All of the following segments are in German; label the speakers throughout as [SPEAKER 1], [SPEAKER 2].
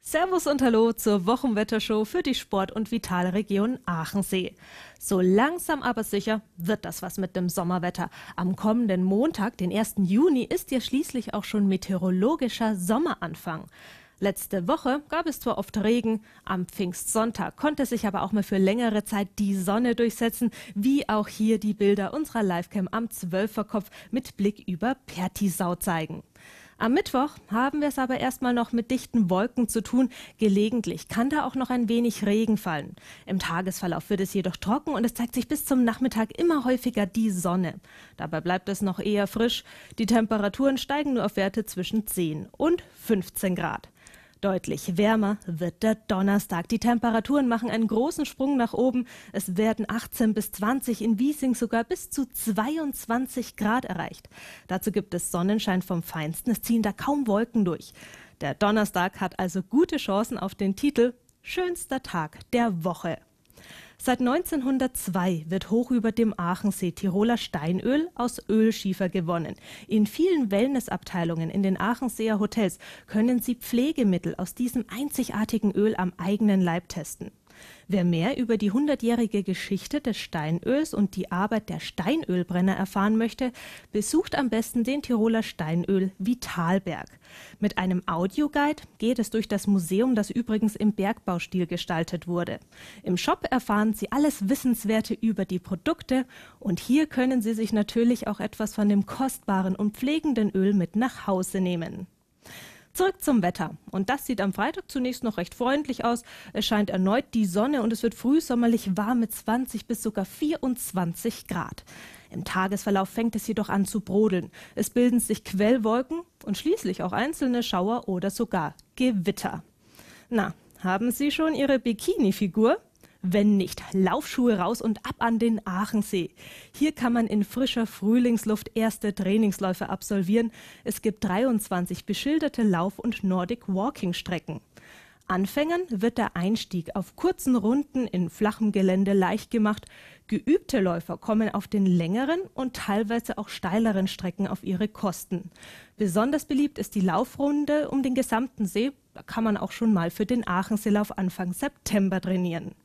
[SPEAKER 1] Servus und Hallo zur Wochenwettershow für die Sport- und Vitalregion Aachensee. So langsam aber sicher wird das was mit dem Sommerwetter. Am kommenden Montag, den 1. Juni, ist ja schließlich auch schon meteorologischer Sommeranfang. Letzte Woche gab es zwar oft Regen, am Pfingstsonntag konnte sich aber auch mal für längere Zeit die Sonne durchsetzen, wie auch hier die Bilder unserer Livecam am Zwölferkopf mit Blick über Pertisau zeigen. Am Mittwoch haben wir es aber erstmal noch mit dichten Wolken zu tun. Gelegentlich kann da auch noch ein wenig Regen fallen. Im Tagesverlauf wird es jedoch trocken und es zeigt sich bis zum Nachmittag immer häufiger die Sonne. Dabei bleibt es noch eher frisch. Die Temperaturen steigen nur auf Werte zwischen 10 und 15 Grad. Deutlich wärmer wird der Donnerstag. Die Temperaturen machen einen großen Sprung nach oben. Es werden 18 bis 20, in Wiesing sogar bis zu 22 Grad erreicht. Dazu gibt es Sonnenschein vom Feinsten. Es ziehen da kaum Wolken durch. Der Donnerstag hat also gute Chancen auf den Titel Schönster Tag der Woche. Seit 1902 wird hoch über dem Aachensee Tiroler Steinöl aus Ölschiefer gewonnen. In vielen Wellnessabteilungen in den Aachenseer Hotels können Sie Pflegemittel aus diesem einzigartigen Öl am eigenen Leib testen. Wer mehr über die hundertjährige Geschichte des Steinöls und die Arbeit der Steinölbrenner erfahren möchte, besucht am besten den Tiroler Steinöl Vitalberg. Mit einem Audioguide geht es durch das Museum, das übrigens im Bergbaustil gestaltet wurde. Im Shop erfahren Sie alles Wissenswerte über die Produkte und hier können Sie sich natürlich auch etwas von dem kostbaren und pflegenden Öl mit nach Hause nehmen. Zurück zum Wetter. Und das sieht am Freitag zunächst noch recht freundlich aus. Es scheint erneut die Sonne und es wird frühsommerlich warm mit 20 bis sogar 24 Grad. Im Tagesverlauf fängt es jedoch an zu brodeln. Es bilden sich Quellwolken und schließlich auch einzelne Schauer oder sogar Gewitter. Na, haben Sie schon Ihre Bikini-Figur? Wenn nicht, Laufschuhe raus und ab an den Aachensee. Hier kann man in frischer Frühlingsluft erste Trainingsläufe absolvieren. Es gibt 23 beschilderte Lauf- und Nordic Walking-Strecken. Anfängern wird der Einstieg auf kurzen Runden in flachem Gelände leicht gemacht. Geübte Läufer kommen auf den längeren und teilweise auch steileren Strecken auf ihre Kosten. Besonders beliebt ist die Laufrunde um den gesamten See. Da kann man auch schon mal für den Aachenseelauf Anfang September trainieren.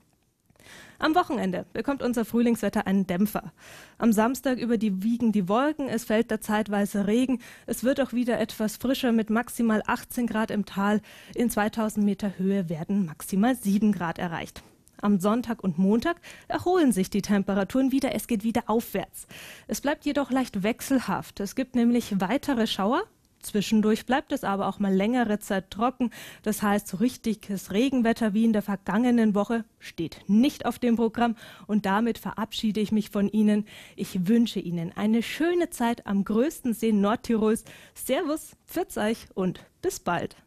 [SPEAKER 1] Am Wochenende bekommt unser Frühlingswetter einen Dämpfer. Am Samstag überwiegen die Wolken, es fällt da zeitweise Regen. Es wird auch wieder etwas frischer mit maximal 18 Grad im Tal. In 2000 Meter Höhe werden maximal 7 Grad erreicht. Am Sonntag und Montag erholen sich die Temperaturen wieder, es geht wieder aufwärts. Es bleibt jedoch leicht wechselhaft. Es gibt nämlich weitere Schauer, Zwischendurch bleibt es aber auch mal längere Zeit trocken. Das heißt, so richtiges Regenwetter wie in der vergangenen Woche steht nicht auf dem Programm. Und damit verabschiede ich mich von Ihnen. Ich wünsche Ihnen eine schöne Zeit am größten See Nordtirols. Servus, pfiat's euch und bis bald.